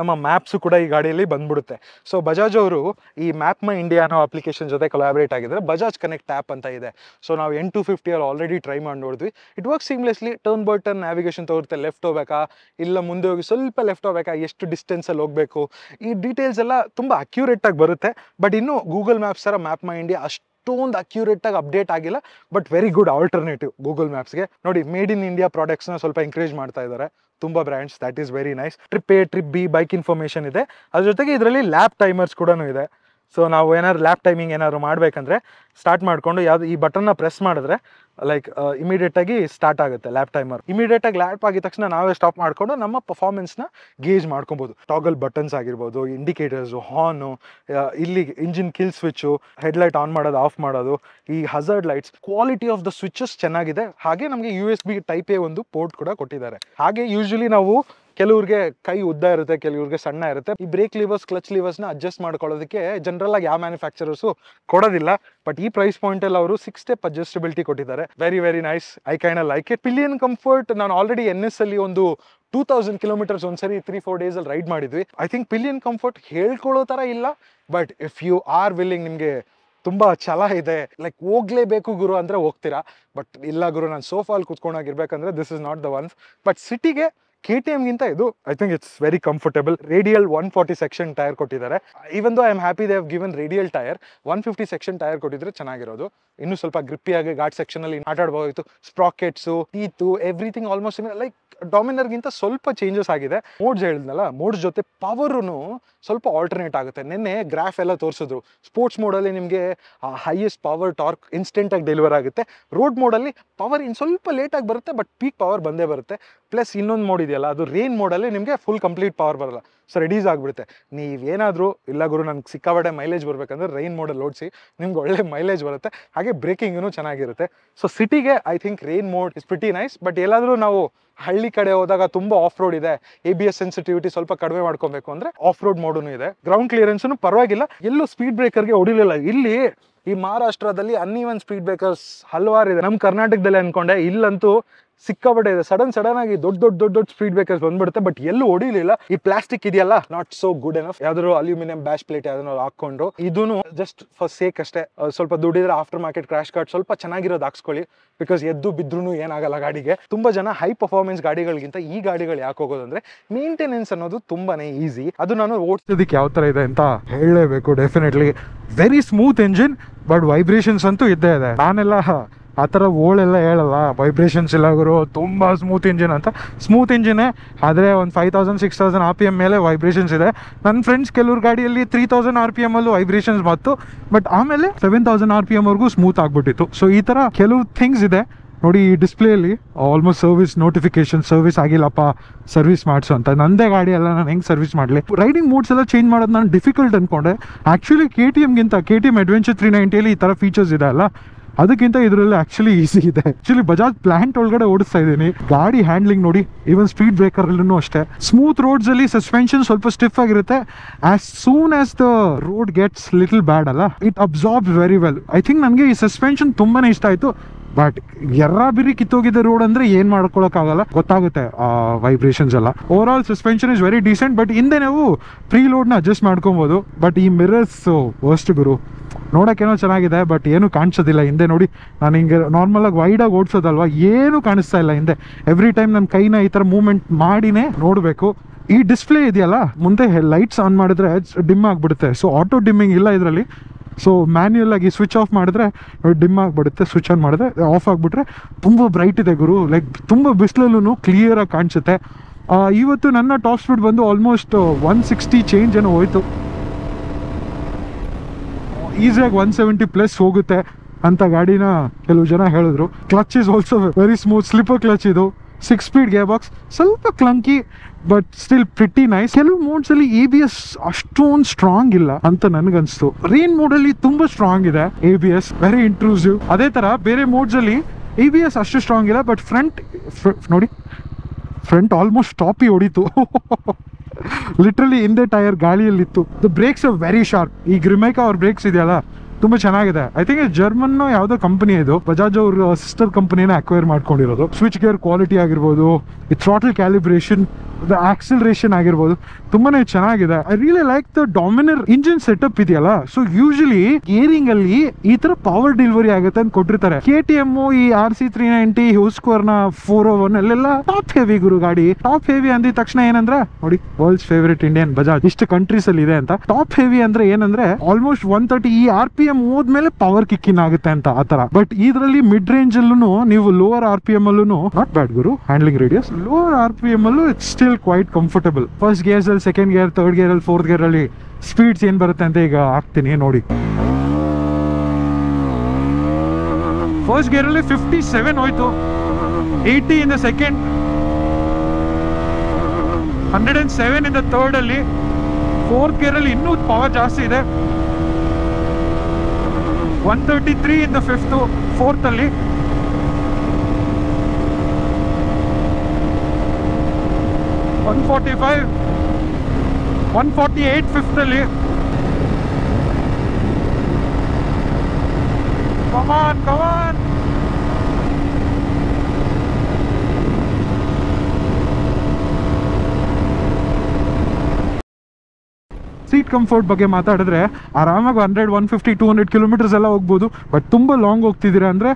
ನಮ್ಮ ಮ್ಯಾಪ್ಸು ಕೂಡ ಈ ಗಾಡಿಯಲ್ಲಿ ಬಂದ್ಬಿಡುತ್ತೆ ಸೊ ಬಜಾಜ್ ಅವರು ಈ ಮ್ಯಾಪ್ ಮೈ ಇಂಡಿಯಾ ಅನ್ನೋ ಅಪ್ಲಿಕೇಶನ್ ಜೊತೆ ಕೊಲಾಬ್ರೇಟ್ ಆಗಿದ್ರೆ ಬಜಾಜ್ ಕನೆಕ್ಟ್ ಆ್ಯಪ್ ಅಂತ ಇದೆ ಸೊ ನಾವು ಎಂಟು ಫಿಫ್ಟಿಯಲ್ಲಿ ಆಲ್ರೆಡಿ ಟ್ರೈ ಮಾಡಿ ನೋಡಿದ್ವಿ it work seamlessly turn by turn navigation ತೋರುತ್ತೆ ಲೆಫ್ಟ್ ಹೋಗ್ಬೇಕಾ ಇಲ್ಲ ಮುಂದೆ ಹೋಗಿ ಸ್ವಲ್ಪ ಲೆಫ್ಟ್ ಹೋಗ್ಬೇಕಾ ಎಷ್ಟು ಡಿಸ್ಟೆನ್ಸಲ್ಲಿ ಹೋಗಬೇಕು ಈ ಡೀಟೇಲ್ಸ್ ಎಲ್ಲ ತುಂಬ ಆಗಿ ಬರುತ್ತೆ ಬಟ್ ಇನ್ನು ಗೂಗಲ್ ಮ್ಯಾಪ್ಸ್ ಥರ ಮ್ಯಾಪ್ ಮೈ ಇಂಡಿಯಾ ಅಷ್ಟೊಂದು ಆಗಿ ಅಪ್ಡೇಟ್ ಆಗಿಲ್ಲ but very good alternative Google ಮ್ಯಾಪ್ಸ್ಗೆ ನೋಡಿ ಮೇಡ್ ಇನ್ ಇಂಡಿಯಾ ಪ್ರಾಡಕ್ಟ್ಸ್ನ ಸ್ವಲ್ಪ ಎಂಕರೇಜ್ ಮಾಡ್ತಾ ಇದ್ದಾರೆ ತುಂಬ brands that is very nice trip A trip B bike information ಇದೆ ಅದ್ರ ಜೊತೆಗೆ ಇದರಲ್ಲಿ ಲ್ಯಾಪ್ ಟೈಮರ್ಸ್ ಕೂಡ ಇದೆ ಸೊ ನಾವು ಏನಾದ್ರು ಲ್ಯಾಪ್ ಟೈಮಿಂಗ್ ಏನಾದ್ರು ಮಾಡಬೇಕಂದ್ರೆ ಸ್ಟಾರ್ಟ್ ಮಾಡಿಕೊಂಡು ಯಾವ್ದು ಈ ನ ಪ್ರೆಸ್ ಮಾಡಿದ್ರೆ ಲೈಕ್ ಇಮಿಡಿಯೇಟ್ uh, ಆಗಿ ಸ್ಟಾರ್ಟ್ ಆಗುತ್ತೆ ಲ್ಯಾಪ್ ಟೈಮರ್ ಇಮಿಡಿಯೇಟ್ ಆಗಿ ಲ್ಯಾಪ್ ಆಗಿದ ತಕ್ಷಣ ನಾವೇ ಸ್ಟಾಪ್ ಮಾಡಿಕೊಂಡು ನಮ್ಮ ಪರ್ಫಾರ್ಮೆನ್ಸ್ನ ಗೇಜ್ ಮಾಡ್ಕೊಬೋದು ಟಾಗಲ್ ಬಟನ್ಸ್ ಆಗಿರ್ಬೋದು ಇಂಡಿಕೇಟರ್ಸು ಹಾರ್ನು uh, ಇಲ್ಲಿ engine kill switch headlight on ಮಾಡೋದು ಆಫ್ ಮಾಡೋದು ಈ hazard lights quality of the switches ಚೆನ್ನಾಗಿದೆ ಹಾಗೆ ನಮಗೆ U S B type A ಒಂದು ಪೋರ್ಟ್ ಕೂಡ ಕೊಟ್ಟಿದ್ದಾರೆ ಹಾಗೆ ಯೂಶಲಿ ನಾವು ಕೆಲವ್ರಿಗೆ ಕೈ ಉದ್ದ ಇರುತ್ತೆ ಕೆಲವ್ರಿಗೆ ಸಣ್ಣ ಇರುತ್ತೆ ಈ ಬ್ರೇಕ್ ಲಿವರ್ಸ್ ಕ್ಲಚ್ ಲಿವರ್ಸ್ನ ಅಡ್ಜಸ್ಟ್ ಮಾಡ್ಕೊಳ್ಳೋದಕ್ಕೆ ಜನರಲ್ ಆಗಿ ಯಾವ ಮ್ಯಾನುಫ್ಯಾಕ್ಚರರ್ಸು ಕೊಡೋದಿಲ್ಲ ಬಟ್ ಈ ಪ್ರೈಸ್ ಪಾಯಿಂಟ್ ಅಲ್ಲಿ ಅವರು ಸಿಕ್ಸ್ ಸ್ಟೆಪ್ ಅಡ್ಜಸ್ಟಬಿಲಿಟಿ ಕೊಟ್ಟಿದ್ದಾರೆ very very nice I can like it pillion comfort ನಾನು ಆಲ್ರೆಡಿ ಎನ್ ಎಸ್ ಅಲ್ಲಿ ಒಂದು ಟೂ ತೌಸಂಡ್ ಕಿಲೋಮೀಟರ್ಸ್ ಒಂದ್ಸರಿ ತ್ರೀ ಫೋರ್ ಡೇಸ್ ಅಲ್ಲಿ ರೈಡ್ ಮಾಡಿದ್ವಿ ಐ ಥಿಂಕ್ ಪಿಲಿಯನ್ ಕಂಫರ್ಟ್ ಹೇಳ್ಕೊಳ್ಳೋ ಥರ ಇಲ್ಲ but if you are willing ನಿಮಗೆ ತುಂಬ ಛಲ ಇದೆ ಲೈಕ್ ಹೋಗ್ಲೇಬೇಕು ಗುರು ಅಂದರೆ ಹೋಗ್ತೀರಾ ಬಟ್ ಇಲ್ಲ ಗುರು ನಾನು ಸೋಫಾಲ್ ಕುತ್ಕೊಂಡಾಗಿರ್ಬೇಕಂದ್ರೆ this is not the ones but ಸಿಟಿಗೆ ಕೆ ಟಿ ಇದು I think it's very comfortable radial one forty section tyre ಕೊಟ್ಟಿದ್ದಾರೆ even I am happy they have given radial tyre one fifty section tyre ಕೊಟ್ಟಿದ್ರೆ ಚೆನ್ನಾಗಿರೋದು ಇನ್ನೂ ಸ್ವಲ್ಪ ಗ್ರಿಪ್ಪಿಯಾಗಿ ಘಾಟ್ ಅಲ್ಲಿ ಆಟಾಡಬಹುದು sprockets teeth everything almost like ಗಿಂತ ಸ್ವಲ್ಪ ಚೇಂಜಸ್ ಆಗಿದೆ ಮೋಡ್ಸ್ ಹೇಳಿದ್ನಲ್ಲ ಮೋಡ್ಸ್ ಜೊತೆ ಪವರ್ನು ಸ್ವಲ್ಪ ಆಲ್ಟರ್ನೇಟ್ ಆಗುತ್ತೆ ನಿನ್ನೆ ಗ್ರಾಫ್ ಎಲ್ಲ ತೋರಿಸಿದ್ರು ಸ್ಪೋರ್ಟ್ಸ್ ಅಲ್ಲಿ ನಿಮಗೆ ಹೈಯೆಸ್ಟ್ ಪವರ್ ಟಾರ್ಕ್ ಇನ್ಸ್ಟೆಂಟ್ ಆಗಿ ಡೆಲಿವರ್ ಆಗುತ್ತೆ ರೋಡ್ ಮೋಡಲ್ಲಿ ಪವರ್ ಇನ್ ಸ್ವಲ್ಪ ಆಗಿ ಬರುತ್ತೆ ಬಟ್ ಪೀಕ್ ಪವರ್ ಬಂದೇ ಬರುತ್ತೆ ಪ್ಲಸ್ ಇನ್ನೊಂದು ಮೋಡ್ ಇದೆಯಲ್ಲ ಅದು ರೇನ್ ಮೋಡಲ್ಲಿ ನಿಮಗೆ ಫುಲ್ ಕಂಪ್ಲೀಟ್ ಪವರ್ ಬರಲ್ಲ ಸೊ ರೆಡೀಸ್ ಆಗಿಬಿಡುತ್ತೆ ನೀವೇನಾದರೂ ಇಲ್ಲ ಗುರು ನನಗೆ ಸಿಕ್ಕಾಬಡೆ ಮೈಲೇಜ್ ಬರಬೇಕಂದ್ರೆ ರೈನ್ ಮೋಡಲ್ಲಿ ಓಡಿಸಿ ನಿಮ್ಗೆ ಒಳ್ಳೆ ಮೈಲೇಜ್ ಬರುತ್ತೆ ಹಾಗೆ ಬ್ರೇಕಿಂಗೂ ಚೆನ್ನಾಗಿರುತ್ತೆ ಸೊ ಸಿಟಿಗೆ I think rain mode is pretty nice but ಎಲ್ಲಾದರೂ ನಾವು ಹಳ್ಳಿ ಕಡೆ ಹೋದಾಗ ತುಂಬ ಆಫ್ ರೋಡ್ ಇದೆ ಎ ಬಿ ಎಸ್ ಸೆನ್ಸಿಟಿವಿಟಿ ಸ್ವಲ್ಪ ಕಡಿಮೆ ಮಾಡ್ಕೊಬೇಕು ಅಂದರೆ ಆಫ್ ರೋಡ್ ಮೋಡೂ ಇದೆ ಗ್ರೌಂಡ್ ಕ್ಲಿಯರೆನ್ಸೂ ಪರವಾಗಿಲ್ಲ ಎಲ್ಲೂ ಸ್ಪೀಡ್ ಬ್ರೇಕರ್ಗೆ ಹೊಡಿಲಿಲ್ಲ ಇಲ್ಲಿ ಈ ಮಹಾರಾಷ್ಟ್ರದಲ್ಲಿ ಅನ್ ಈವನ್ ಸ್ಪೀಡ್ ಬ್ರೇಕರ್ಸ್ ಹಲವಾರು ಇದೆ ನಮ್ಮ ಕರ್ನಾಟಕದಲ್ಲಿ ಅನ್ಕೊಂಡೆ ಇಲ್ಲಂತೂ ಸಿಕ್ಕಾಪಟ್ಟೆ ಇದೆ ಸಡನ್ ಸಡನ್ ಆಗಿ ದೊಡ್ಡ ದೊಡ್ಡ ದೊಡ್ಡ ದೊಡ್ಡ ಸ್ಪೀಡ್ ಬ್ರೇಕರ್ಸ್ ಬಂದ್ಬಿಡುತ್ತೆ ಬಟ್ ಎಲ್ಲೂ ಹೊಡಿಲಿಲ್ಲ ಈ ಪ್ಲಾಸ್ಟಿಕ್ ಇದೆಯಲ್ಲ ನಾಟ್ ಸೋ ಗುಡ್ ಎನಫ್ ಯಾವ್ದಾರು ಅಲ್ಯೂಮಿನಿಯಂ ಬ್ಯಾಶ್ ಪ್ಲೇಟ್ ಯಾವ್ದಾರು ಹಾಕೊಂಡು ಇದೂ ಜಸ್ಟ್ ಫಸ್ಟ್ ಸೇಕ್ ಅಷ್ಟೇ ಸ್ವಲ್ಪ ದುಡ್ಡಿದ್ರೆ ಆಫ್ಟರ್ ಮಾರ್ಕೆಟ್ ಕ್ರಾಶ್ ಕಾರ್ಡ್ ಸ್ವಲ್ಪ ಚೆನ್ನಾಗಿರೋದು ಹಾಕ್ಸ್ಕೊಳ್ಳಿ ಬಿಕಾಸ್ ಎದ್ದು ಬಿದ್ರು ಏನಾಗಲ್ಲ ಗಾಡಿಗೆ ತುಂಬಾ ಜನ ಹೈ ಪರ್ಫಾರ್ಮೆನ್ಸ್ ಗಾಡಿಗಳಿಗಿಂತ ಈ ಗಾಡಿಗಳು ಯಾಕೆ ಹೋಗೋದು ಅಂದ್ರೆ ಮೇಂಟೆನೆನ್ಸ್ ಅನ್ನೋದು ತುಂಬಾನೇ ಈಸಿ ಅದು ನಾನು ಓಡಿಸೋದಕ್ಕೆ ಯಾವ ತರ ಇದೆ ಅಂತ ಹೇಳಲೇಬೇಕು definitely very smooth engine but vibrations ಅಂತೂ ಇದ್ದೇ ಇದೆ ನಾನೆಲ್ಲ ಆ ಥರ ಓಳೆಲ್ಲ ಹೇಳಲ್ಲ ವೈಬ್ರೇಷನ್ಸ್ ಇಲ್ಲ ಗುರು ತುಂಬ ಸ್ಮೂತ್ ಇಂಜಿನ್ ಅಂತ ಸ್ಮೂತ್ ಇಂಜಿನೇ ಆದರೆ ಒಂದು five thousand six thousand R P M ಮೇಲೆ ವೈಬ್ರೇಷನ್ಸ್ ಇದೆ ನನ್ನ ಫ್ರೆಂಡ್ಸ್ ಕೆಲವ್ರ ಗಾಡಿಯಲ್ಲಿ ತ್ರೀ ತೌಸಂಡ್ ಆರ್ ಪಿ ಅಲ್ಲೂ ವೈಬ್ರೇಷನ್ಸ್ ಮತ್ತು ಬಟ್ ಆಮೇಲೆ ಸೆವೆನ್ ತೌಸಂಡ್ ಆರ್ ಪಿ ಎಮ್ವರೆಗೂ ಸ್ಮೂತ್ ಆಗಿಬಿಟ್ಟಿತ್ತು ಸೊ ಈ ಥರ ಕೆಲವು ಥಿಂಗ್ಸ್ ಇದೆ ನೋಡಿ ಈ ಡಿಸ್ಪ್ಲೇಲಿ ಆಲ್ಮೋಸ್ಟ್ ಸರ್ವಿಸ್ ನೋಟಿಫಿಕೇಶನ್ ಸರ್ವಿಸ್ ಆಗಿಲ್ಲಪ್ಪ ಸರ್ವಿಸ್ ಮಾಡಿಸು ಅಂತ ನಂದೇ ಗಾಡಿ ಎಲ್ಲ ನಾನು ಹೆಂಗೆ ಸರ್ವಿಸ್ ಮಾಡಲಿ ರೈಡಿಂಗ್ ಮೂಡ್ಸ್ ಎಲ್ಲ ಚೇಂಜ್ ಮಾಡೋದು ನಾನು ಡಿಫಿಕಲ್ಟ್ ಅಂದ್ಕೊಂಡೆ ಆ್ಯಕ್ಚುಲಿ ಕೆ ಟಿ ಎಮ್ಗಿಂತ K T M adventure three ನೈಂಟಿಯಲ್ಲಿ ಈ ಥರ ಫೀಚರ್ಸ್ ಇದೆ ಅಲ್ಲ ಅದಕ್ಕಿಂತ ಇದರಲ್ಲಿ ಆಕ್ಚುಲಿ ಈಸಿ ಇದೆ ಆಕ್ಚುಲಿ ಬಜಾಜ್ ಪ್ಲಾಂಟ್ ಒಳಗಡೆ ಓಡಿಸ್ತಾ ಇದ್ದೀನಿ ಗಾಡಿ ಹ್ಯಾಂಡ್ಲಿಂಗ್ ನೋಡಿ ಈವನ್ ಸ್ಪೀಡ್ ಬ್ರೇಕರ್ ಅಲ್ಲೂ ಅಷ್ಟೇ ಸ್ಮೂತ್ ರೋಡ್ಸ್ ಅಲ್ಲಿ ಸಸ್ಪೆನ್ಷನ್ ಸ್ವಲ್ಪ ಸ್ಟಿಫ್ ಆಗಿರುತ್ತೆ as soon as the road gets little bad ಅಲ್ಲ it absorb very well I think ನನಗೆ ಈ ಸಸ್ಪೆನ್ಷನ್ ತುಂಬಾನೇ ಇಷ್ಟ ಆಯಿತು ಬಟ್ ಎರ ಬಿರಿ ಕಿತ್ತೋಗಿದ್ದ ರೋಡ್ ಅಂದ್ರೆ ಏನ್ ಆಗಲ್ಲ ಗೊತ್ತಾಗುತ್ತೆ ವೈಬ್ರೇಷನ್ಸ್ ಎಲ್ಲ over all suspension is very decent but ಹಿಂದೆ ನಾವು ಲೋಡ್ ನ ಅಡ್ಜಸ್ಟ್ ಮಾಡ್ಕೊಬಹುದು ಬಟ್ ಈ ಮಿರರ್ಸ್ ವರ್ಸ್ಟ್ ಗುರು ಏನೋ ಚೆನ್ನಾಗಿದೆ ಬಟ್ ಏನು ಕಾಣಿಸೋದಿಲ್ಲ ಹಿಂದೆ ನೋಡಿ ನಾನು ಹಿಂಗೆ ವೈಡ್ ಆಗಿ ಓಡಿಸೋದಲ್ವಾ ಏನು ಕಾಣಿಸ್ತಾ ಇಲ್ಲ ಹಿಂದೆ ಎವ್ರಿ ಟೈಮ್ ನನ್ನ ಕೈನ ಈ ಥರ ಮೂವ್ಮೆಂಟ್ ಮಾಡಿನೇ ನೋಡಬೇಕು ಈ ಡಿಸ್ಪ್ಲೇ ಇದೆಯಲ್ಲ ಮುಂದೆ ಲೈಟ್ಸ್ ಆನ್ ಮಾಡಿದ್ರೆ ಡಿಮ್ ಆಗಿಬಿಡುತ್ತೆ ಸೊ ಆಟೋ ಡಿಮ್ಮಿಂಗ್ ಇಲ್ಲ ಇದರಲ್ಲಿ ಸೊ ಮ್ಯಾನ್ಯಲ್ ಆಗಿ ಸ್ವಿಚ್ ಆಫ್ ಮಾಡಿದ್ರೆ ಡಿಮ್ ಆಗಿಬಿಡುತ್ತೆ ಸ್ವಿಚ್ ಆನ್ ಮಾಡಿದ್ರೆ ಆಫ್ ಆಗಿಬಿಟ್ರೆ ತುಂಬ ಬ್ರೈಟ್ ಇದೆ ಗುರು ಲೈಕ್ ತುಂಬ ಬಿಸಿಲಲ್ಲೂ ಕ್ಲಿಯರಾಗಿ ಕಾಣಿಸುತ್ತೆ ಇವತ್ತು ನನ್ನ ಟಾಪ್ ಸ್ಪೀಡ್ ಬಂದು ಆಲ್ಮೋಸ್ಟ್ ಒನ್ ಸಿಕ್ಸ್ಟಿ ಚೇಂಜ್ ಏನೋ ಹೋಯ್ತು ಈಸಿಯಾಗಿ ಒನ್ ಸೆವೆಂಟಿ ಪ್ಲಸ್ ಹೋಗುತ್ತೆ ಅಂತ ಗಾಡಿನ ಕೆಲವು ಜನ ಹೇಳಿದ್ರು clutch is also very smooth slipper clutch ಇದು ಸಿಕ್ಸ್ ಸ್ಪೀಡ್ ಗೇರ್ ಬಾಕ್ಸ್ ಸ್ವಲ್ಪ clunky but still pretty nice ಕೆಲವು ಮೋಡ್ಸ್ ಅಲ್ಲಿ ಎ ಬಿ ಎಸ್ ಅಷ್ಟೊಂದು ಸ್ಟ್ರಾಂಗ್ ಇಲ್ಲ ಅಂತ ನನ್ಗನ್ಸ್ತು ರೇನ್ ಮೋಡ್ ಅಲ್ಲಿ ತುಂಬಾ ಸ್ಟ್ರಾಂಗ್ ಇದೆ A B S very intrusive ಅದೇ ತರ ಬೇರೆ ಮೋಡ್ಸ್ ಅಲ್ಲಿ ಎ ಬಿ ಎಸ್ ಅಷ್ಟು ಸ್ಟ್ರಾಂಗ್ ಇಲ್ಲ ಬಟ್ ಫ್ರಂಟ್ ನೋಡಿ ಫ್ರಂಟ್ ಆಲ್ಮೋಸ್ಟ್ ಟಾಪಿ ಹೊಡಿತು ಲಿಟ್ರಲಿ ಹಿಂದೆ ಟೈರ್ ಗಾಳಿಯಲ್ಲಿತ್ತು ದ ಬ್ರೇಕ್ಸ್ ವೆರಿ ಶಾರ್ಪ್ ಈ ಗ್ರಿಮೇಕಾ ಅವ್ರ ಬ್ರೇಕ್ಸ್ ಇದೆಯಲ್ಲ ತುಂಬಾ ಚೆನ್ನಾಗಿದೆ ಐ ಥಿಂಕ್ ಜರ್ಮನ್ ಯಾವ್ದೋ ಕಂಪನಿ ಇದು ಬಜಾಜ್ ಅವ್ರ ಸಿಸ್ಟರ್ ಕಂಪನಿನ ಅಕ್ವೈರ್ ಮಾಡ್ಕೊಂಡಿರೋದು ಸ್ವಿಚ್ ಗೇರ್ ಕ್ವಾಲಿಟಿ ಆಗಿರ್ಬೋದು ಈ ಥ್ರಾಟಲ್ ಕ್ಯಾಲಿಬ್ರೇಷನ್ ಆಕ್ಸಿಲರೇಷನ್ ಆಗಿರ್ಬೋದು ತುಂಬಾನೇ ಚೆನ್ನಾಗಿದೆ I really like the Dominar engine setup ಇದೆಯಲ್ಲ ಸೊ ಯೂಶಲಿ ಗೇರಿಂಗ್ ಅಲ್ಲಿ ಈ ತರ ಪವರ್ ಡೆಲಿವರಿ ಆಗುತ್ತೆ ಅಂತ ಕೊಟ್ಟಿರ್ತಾರೆ ಕೆ ಟಿ ಈ ಆರ್ ಸಿ ತ್ರೀ ನೈಂಟಿ ಹೂಸ್ಕೋರ್ ನ ಫೋರ್ ಒನ್ oh ಅಲ್ಲೆಲ್ಲ ಟಾಪ್ ಹೆವಿ ಗುರು ಗಾಡಿ ಟಾಪ್ ಹೆವಿ ಅಂದಿದ ತಕ್ಷಣ ಏನಂದ್ರೆ ನೋಡಿ ವರ್ಲ್ಡ್ಸ್ ಫೇವರೇಟ್ ಇಂಡಿಯನ್ ಬಜಾಜ್ ಇಷ್ಟು ಕಂಟ್ರೀಸ್ ಅಲ್ಲಿ ಇದೆ ಅಂತ ಟಾಪ್ ಹೆವಿ ಅಂದ್ರೆ ಏನಂದ್ರೆ ಆಲ್ಮೋಸ್ಟ್ ಒನ್ ತರ್ಟಿ ಈ ಆರ್ ಪಿ ಎಂ ಹೋದ್ಮೇಲೆ ಪವರ್ ಕಿಕ್ ಇನ್ ಆಗುತ್ತೆ ಅಂತ ಆತರ ಬಟ್ ಇದರಲ್ಲಿ ಮಿಡ್ ರೇಂಜ್ ಅಲ್ಲೂ ನೀವು ಲೋವರ್ ಆರ್ ಪಿ ಎಂ ಅಲ್ಲೂ ನಾಟ್ ಬ್ಯಾಡ್ ಗುರು handling radius lower R P M ಅಲ್ಲೂ it's still quite comfortable first gears ಅಲ್ಲಿ ಸೆಕೆಂಡ್ ಗೇರ್ ಥರ್ಡ್ ಗೇರ್ ಅಲ್ಲಿ ಫೋರ್ತ್ ಗೇರ್ ಅಲ್ಲಿ ಸ್ಪೀಡ್ಸ್ ಏನ್ ಬರುತ್ತೆ ಅಂತ ಈಗ ಹಾಕ್ತೀನಿ ನೋಡಿ ಫಸ್ಟ್ ಗೇರ್ ಅಲ್ಲಿ ಫಿಫ್ಟಿ ಸೆವೆನ್ ಹೋಯ್ತು eighty in the second hundred and seven in the third ಅಲ್ಲಿ ಫೋರ್ತ್ ಗೇರಲ್ಲಿ ಇನ್ನೂ ಪವರ್ ಜಾಸ್ತಿ ಇದೆ ಒನ್ ತರ್ಟಿ ತ್ರೀ ಇಂದ ಫಿಫ್ತು ಫೋರ್ತಲ್ಲಿ one forty five one forty eight ಫಿಫ್ತಲ್ಲಿ ಕಮಾನ್ ಕಮಾನ್ ಕಂಫರ್ಟ್ ಬಗ್ಗೆ ಮಾತಾಡಿದ್ರೆ ಆರಾಮಾಗಿ hundred one fifty two hundred kilometres ಎಲ್ಲ ಹೋಗ್ಬೋದು ಬಟ್ ತುಂಬ ಲಾಂಗ್ ಹೋಗ್ತಿದ್ದೀರಾ ಅಂದರೆ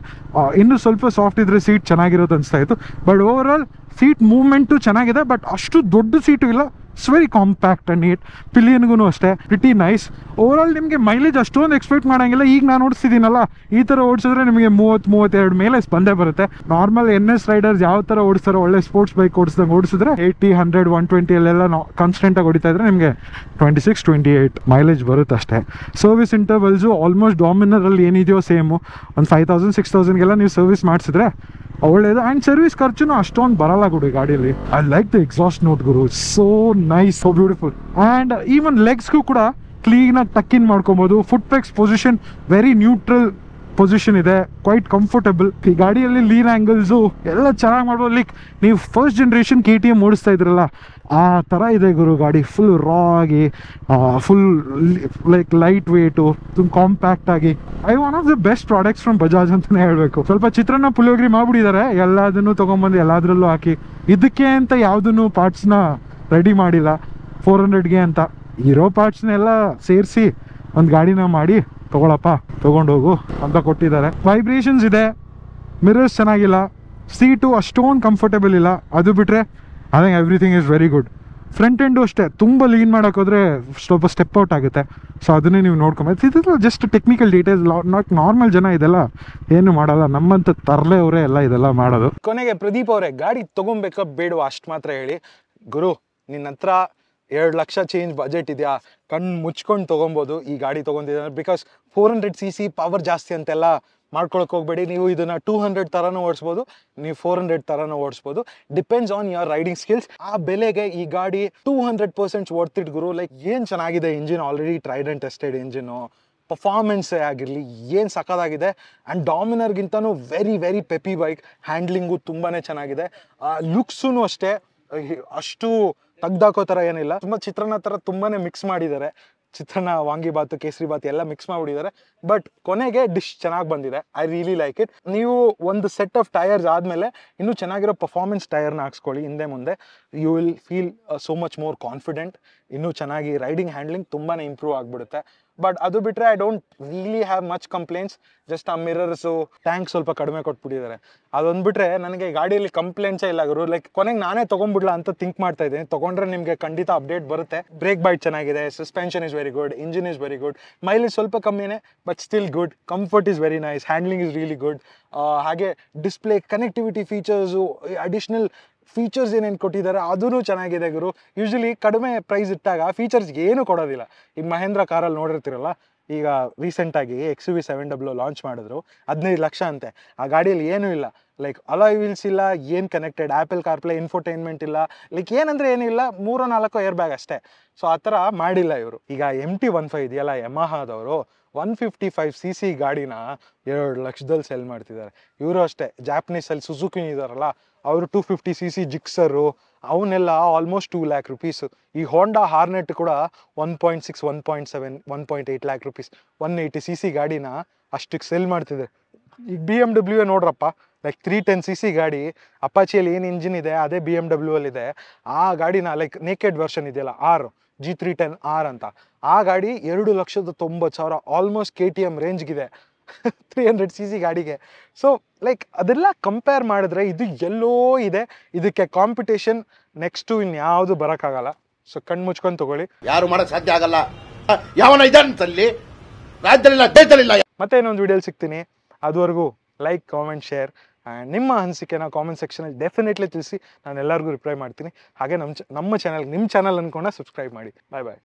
ಇನ್ನೂ ಸ್ವಲ್ಪ ಸಾಫ್ಟ್ ಇದ್ರೆ ಸೀಟ್ ಚೆನ್ನಾಗಿರೋದು ಅನಿಸ್ತಾ ಇತ್ತು but over all seat movement ಚೆನ್ನಾಗಿದೆ ಬಟ್ ಅಷ್ಟು ದೊಡ್ಡ ಸೀಟು ಇಲ್ಲ it's very compact and neat ಪಿಲಿಯನ್ಗೂ ಅಷ್ಟೇ ಪ್ರಿಟಿ ನೈಸ್ ಓವರ್ ಆಲ್ ನಿಮಗೆ ಮೈಲೇಜ್ ಅಷ್ಟೊಂದು ಎಕ್ಸ್ಪೆಕ್ಟ್ ಮಾಡೋಂಗಿಲ್ಲ ಈಗ ನಾನು ಓಡಿಸಿದ್ದೀನಲ್ಲ ಈ ಥರ ಓಡಿಸಿದ್ರೆ ನಿಮಗೆ ಮೂವತ್ತು ಮೂವತ್ತೆರಡು ಮೇಲೆ ಬಂದೇ ಬರುತ್ತೆ ನಾರ್ಮಲ್ ಎನ್ ಎಸ್ ರೈಡರ್ಸ್ ಯಾವ ಥರ ಓಡಿಸ್ತಾರೋ ಒಳ್ಳೆ ಸ್ಪೋರ್ಟ್ಸ್ ಬೈಕ್ ಓಡಿಸಿದಾಗ ಓಡಿಸಿದ್ರೆ ಏಯ್ಟಿ ಹಂಡ್ರೆಡ್ ಒನ್ ಅಲ್ಲೆಲ್ಲ ನಾವು ಕಾನ್ಸ್ಟೆಂಟಾಗಿ ಹೊಡಿತಾ ಇದ್ರೆ ನಿಮಗೆ twenty six twenty eight mileage ಬರುತ್ತೆ ಅಷ್ಟೇ ಸರ್ವಿಸ್ ಇಂಟರ್ವಲ್ಸು ಆಲ್ಮೋಸ್ಟ್ ಡಾಮಿನರಲ್ಲಿ ಏನಿದೆಯೋ ಸೇಮು ಒಂದು ಫೈವ್ ತೌಸಂಡ್ ಸಿಕ್ಸ್ ತೌಸಂಡ್ಗೆಲ್ಲ ನೀವು ಸರ್ವಿಸ್ ಮಾಡಿಸಿದ್ರೆ ಒಳ್ಳೇದು ಅಂಡ್ ಸರ್ವಿಸ್ ಖರ್ಚುನು ಅಷ್ಟೊಂದು ಬರಲ್ಲ ಗುರು ಗಾಡಿಯಲ್ಲಿ I like the exhaust note ಗುರು so nice so beautiful and even ಲೆಗ್ಸ್ಗೂ ಕೂಡ ಕ್ಲೀನ್ ಆಗಿ ಟಕ್ ಇನ್ ಮಾಡ್ಕೊಬಹುದು foot pegs position very neutral position ಇದೆ ಕ್ವೈಟ್ ಕಂಫರ್ಟಬಲ್ ಈ ಗಾಡಿಯಲ್ಲಿ ಲೀನ್ ಆ್ಯಂಗಲ್ಸು ಎಲ್ಲ ಚೆನ್ನಾಗಿ ಮಾಡ್ಬೋದು ಲೈಕ್ ನೀವು first generation K T M ಓಡಿಸ್ತಾ ಇದ್ರಲ್ಲ ಆ ಥರ ಇದೆ ಗುರು ಗಾಡಿ ಫುಲ್ ರಾ ಆಗಿ ಫುಲ್ ಲೈಕ್ ಲೈಟ್ ವೇಟು ತುಂಬ ಕಾಂಪ್ಯಾಕ್ಟ್ ಆಗಿ I one of the best products from Bajaj ಅಂತಲೇ ಹೇಳಬೇಕು ಸ್ವಲ್ಪ ಚಿತ್ರನ ಪುಳಿಯೋಗ್ರಿ ಮಾಡಿಬಿಟ್ಟಿದ್ದಾರೆ ಎಲ್ಲದನ್ನು ತೊಗೊಂಬಂದು ಎಲ್ಲದರಲ್ಲೂ ಹಾಕಿ ಇದಕ್ಕೆ ಅಂತ ಯಾವುದನ್ನು ಪಾರ್ಟ್ಸ್ನ ರೆಡಿ ಮಾಡಿಲ್ಲ ಫೋರ್ ಹಂಡ್ರೆಡ್ಗೆ ಅಂತ ಇರೋ ಪಾರ್ಟ್ಸ್ನೆಲ್ಲ ಸೇರಿಸಿ ಒಂದು ಗಾಡಿನ ಮಾಡಿ ತೊಗೊಳಪ್ಪ ತೊಗೊಂಡೋಗು ಅಂತ ಕೊಟ್ಟಿದ್ದಾರೆ ವೈಬ್ರೇಷನ್ಸ್ ಇದೆ ಮಿರರ್ಸ್ ಚೆನ್ನಾಗಿಲ್ಲ ಸೀಟು ಅಷ್ಟೊಂದು ಕಂಫರ್ಟೇಬಲ್ ಇಲ್ಲ ಅದು ಬಿಟ್ಟರೆ I think everything is very good front end ಅಷ್ಟೇ ತುಂಬ ಲೀನ್ ಮಾಡೋಕ್ಕೋದ್ರೆ ಸ್ವಲ್ಪ ಸ್ಟೆಪ್ ಔಟ್ ಆಗುತ್ತೆ ಸೊ ಅದನ್ನೇ ನೀವು ನೋಡ್ಕೊಬೇಕು ಇದೆಲ್ಲ just technical details not normal ಜನ ಇದೆಲ್ಲ ಏನು ಮಾಡಲ್ಲ ನಮ್ಮಂತ ತರಲೆ ಅವರೇ ಎಲ್ಲ ಇದೆಲ್ಲ ಮಾಡೋದು ಕೊನೆಗೆ ಪ್ರದೀಪ್ ಅವರೇ ಗಾಡಿ ತಗೊಬೇಕಾ ಬೇಡವಾ ಅಷ್ಟು ಮಾತ್ರ ಹೇಳಿ ಗುರು ನಿನ್ನ ಹತ್ರ ಎರಡು ಲಕ್ಷ ಚೇಂಜ್ ಬಜೆಟ್ ಇದೆಯಾ ಕಣ್ಣು ಮುಚ್ಕೊಂಡು ತೊಗೊಬೋದು ಈ ಗಾಡಿ ತೊಗೊಂಡಿದ್ದಾರೆ because four hundred C C power ಜಾಸ್ತಿ ಅಂತೆಲ್ಲ ಮಾಡ್ಕೊಳಕ್ಕೆ ಹೋಗ್ಬೇಡಿ ನೀವು ಇದನ್ನು ಟೂ ಹಂಡ್ರೆಡ್ ಥರನೂ ಓಡಿಸ್ಬೋದು ನೀವು ಫೋರ್ ಹಂಡ್ರೆಡ್ ಥರನೂ ಓಡಿಸ್ಬೋದು depends on your riding skills ಆ ಬೆಲೆಗೆ ಈ ಗಾಡಿ ಟೂ ಹಂಡ್ರೆಡ್ ಪರ್ಸೆಂಟ್ ಓಡ್ತಿಟ್ ಗುರು ಲೈಕ್ ಏನು ಚೆನ್ನಾಗಿದೆ engine already tried and tested engine ಪರ್ಫಾರ್ಮೆನ್ಸೇ ಆಗಿರಲಿ ಏನು ಸಕ್ಕದಾಗಿದೆ ಆ್ಯಂಡ್ ಡಾಮಿನರ್ಗಿಂತನೂ very very peppy bike handling ತುಂಬಾ ಚೆನ್ನಾಗಿದೆ ಲುಕ್ಸೂ ಅಷ್ಟೇ ಅಷ್ಟು ತಗ್ದಾಕೋ ಥರ ಏನಿಲ್ಲ ತುಂಬ ಚಿತ್ರಾನ್ನ ಥರ ತುಂಬಾ ಮಿಕ್ಸ್ ಮಾಡಿದ್ದಾರೆ ಚಿತ್ರಾನ್ನ ವಾಂಗಿಬಾತು ಕೇಸರಿ ಬಾತ್ ಎಲ್ಲ ಮಿಕ್ಸ್ ಮಾಡಿಬಿಟ್ಟಿದ್ದಾರೆ ಬಟ್ ಕೊನೆಗೆ ಡಿಶ್ ಚೆನ್ನಾಗಿ ಬಂದಿದೆ ಐ ರಿಯಲಿ ಲೈಕ್ ಇಟ್ ನೀವು ಒಂದು ಸೆಟ್ ಆಫ್ ಟೈರ್ಸ್ ಆದಮೇಲೆ ಇನ್ನೂ ಚೆನ್ನಾಗಿರೋ ಪರ್ಫಾರ್ಮೆನ್ಸ್ ಟೈರ್ನ ಹಾಕ್ಸ್ಕೊಳ್ಳಿ ಹಿಂದೆ ಮುಂದೆ you will feel so much more confident ಇನ್ನೂ ಚೆನ್ನಾಗಿ ರೈಡಿಂಗ್ ಹ್ಯಾಂಡ್ಲಿಂಗ್ ತುಂಬಾ ಇಂಪ್ರೂವ್ ಆಗಿಬಿಡುತ್ತೆ ಬಟ್ ಅದು ಬಿಟ್ಟರೆ I don't really have much complaints just ಆ ಮಿರರ್ಸು ಟ್ಯಾಂಕ್ ಸ್ವಲ್ಪ ಕಡಿಮೆ ಕೊಟ್ಬಿಟ್ಟಿದ್ದಾರೆ ಅದೊಂದು ಬಿಟ್ಟರೆ ನನಗೆ ಗಾಡಿಯಲ್ಲಿ ಕಂಪ್ಲೇಂಟ್ಸೇ ಇಲ್ಲ ಅವರು ಲೈಕ್ ಕೊನೆಗೆ ನಾನೇ ತೊಗೊಂಡ್ಬಿಡ್ಲ ಅಂತ ಥಿಂಕ್ ಮಾಡ್ತಾ ಇದ್ದೀನಿ ತೊಗೊಂಡ್ರೆ ನಿಮಗೆ ಖಂಡಿತ ಅಪ್ಡೇಟ್ ಬರುತ್ತೆ ಬ್ರೇಕ್ ಬೈಟ್ ಚೆನ್ನಾಗಿದೆ suspension is very good engine is very good mileage ಸ್ವಲ್ಪ ಕಮ್ಮಿನೇ but still good comfort is very nice handling is really good ಹಾಗೆ display connectivity features additional features ಏನೇನು ಕೊಟ್ಟಿದ್ದಾರೆ ಅದೂ ಚೆನ್ನಾಗಿದೆ ಗುರು ಯೂಶ್ವಲಿ ಕಡಿಮೆ ಪ್ರೈಸ್ ಇಟ್ಟಾಗ ಫೀಚರ್ಸ್ ಏನು ಕೊಡೋದಿಲ್ಲ ಈಗ ಮಹೇಂದ್ರ ಕಾರಲ್ಲಿ ನೋಡಿರ್ತಿರಲ್ಲ ಈಗ ರೀಸೆಂಟಾಗಿ X V seven W launch ಮಾಡಿದ್ರು ಹದಿನೈದು ಲಕ್ಷ ಅಂತೆ ಆ ಗಾಡಿಯಲ್ಲಿ ಏನೂ ಇಲ್ಲ ಲೈಕ್ ಅಲಾಯ್ ವೀಲ್ಸ್ ಇಲ್ಲ ಏನು ಕನೆಕ್ಟೆಡ್ ಆ್ಯಪಲ್ ಕಾರ್ಪ್ಲೇ ಇನ್ಫೋಟೈನ್ಮೆಂಟ್ ಇಲ್ಲ ಲೈಕ್ ಏನಂದರೆ ಇಲ್ಲ ಮೂರೋ ನಾಲ್ಕೋ ಏರ್ ಬ್ಯಾಗ್ ಅಷ್ಟೇ ಸೊ ಆ ಥರ ಮಾಡಿಲ್ಲ ಇವರು ಈಗ ಎಮ್ ಟಿ ಒನ್ ಫೈವ್ ಇದೆಯಲ್ಲ ಯಮಹಾದವರು one fifty five C C ಗಾಡಿನ ಎರಡು ಲಕ್ಷದಲ್ಲಿ ಸೆಲ್ ಮಾಡ್ತಿದ್ದಾರೆ ಇವರು ಅಷ್ಟೇ ಜಾಪನೀಸಲ್ಲಿ ಸುಜುಕಿನ ಇದ್ದಾರಲ್ಲ ಅವರು two fifty C C Gixxer ಅವನ್ನೆಲ್ಲ ಆಲ್ಮೋಸ್ಟ್ ಟೂ ಲ್ಯಾಕ್ ರುಪೀಸ್ ಈ ಹೋಂಡಾ ಹಾರ್ನೆಟ್ ಕೂಡ one point six one point seven one point eight lakh rupees one eighty C C ಗಾಡಿನ ಅಷ್ಟಕ್ಕೆ ಸೆಲ್ ಮಾಡ್ತಿದೆ ಈಗ ಬಿ ಎಮ್ ಡಬ್ಲ್ಯೂ ನೋಡ್ರಪ್ಪ like three ten C C ಗಾಡಿ ಅಪಾಚಿಯಲ್ಲಿ ಏನು ಇಂಜಿನ್ ಇದೆ ಅದೇ ಬಿ ಎಮ್ ಡಬ್ಲ್ಯೂ ಅಲ್ಲಿದೆ ಆ ಗಾಡಿನ ಲೈಕ್ ನೇಕೆಡ್ ವರ್ಷನ್ ಇದೆಯಲ್ಲ R G three ten R ಅಂತ ಆ ಗಾಡಿ ಎರಡು ಲಕ್ಷದ ತೊಂಬತ್ತು ಸಾವಿರ ಆಲ್ಮೋಸ್ಟ್ ಕೆ ಟಿ ಎಮ್ ರೇಂಜ್ಗಿದೆ ತ್ರೀ ಹಂಡ್ರೆಡ್ ಸಿ ಸಿ ಗಾಡಿಗೆ ಸೊ ಲೈಕ್ ಅದೆಲ್ಲ ಕಂಪೇರ್ ಮಾಡಿದ್ರೆ ಇದು ಎಲ್ಲೋ ಇದೆ ಇದಕ್ಕೆ ಕಾಂಪಿಟೇಷನ್ ನೆಕ್ಸ್ಟು ಇನ್ಯಾವುದು ಬರೋಕ್ಕಾಗಲ್ಲ ಸೊ ಕಣ್ಣು ಮುಚ್ಕೊಂಡು ತಗೊಳ್ಳಿ ಯಾರು ಮಾಡೋಕೆ ಸಾಧ್ಯ ಆಗಲ್ಲ ಯಾವನ ಇದಲ್ಲಿ ರಾಜ್ಯದಲ್ಲಿಲ್ಲ ದೇಶದಲ್ಲಿಲ್ಲ ಮತ್ತೆ ಇನ್ನೊಂದು ವಿಡಿಯೋಲಿ ಸಿಗ್ತೀನಿ ಅದುವರೆಗೂ ಲೈಕ್ ಕಾಮೆಂಟ್ ಶೇರ್ ಆ್ಯಂಡ್ ನಿಮ್ಮ ನಾವು ಕಾಮೆಂಟ್ ಸೆಕ್ಷನಲ್ಲಿ ಡೆಫಿನೆಟ್ಲಿ ತಿಳಿಸಿ ನಾನು ಎಲ್ಲರಿಗೂ ರಿಪ್ಲೈ ಮಾಡ್ತೀನಿ ಹಾಗೆ ನಮ್ಮ ನಮ್ಮ ಚಾನಲ್ ನಿಮ್ಮ ಚಾನಲ್ ಅನ್ಕೊಂಡ ಸಬ್ಸ್ಕ್ರೈಬ್ ಮಾಡಿ ಬಾಯ್ ಬಾಯ್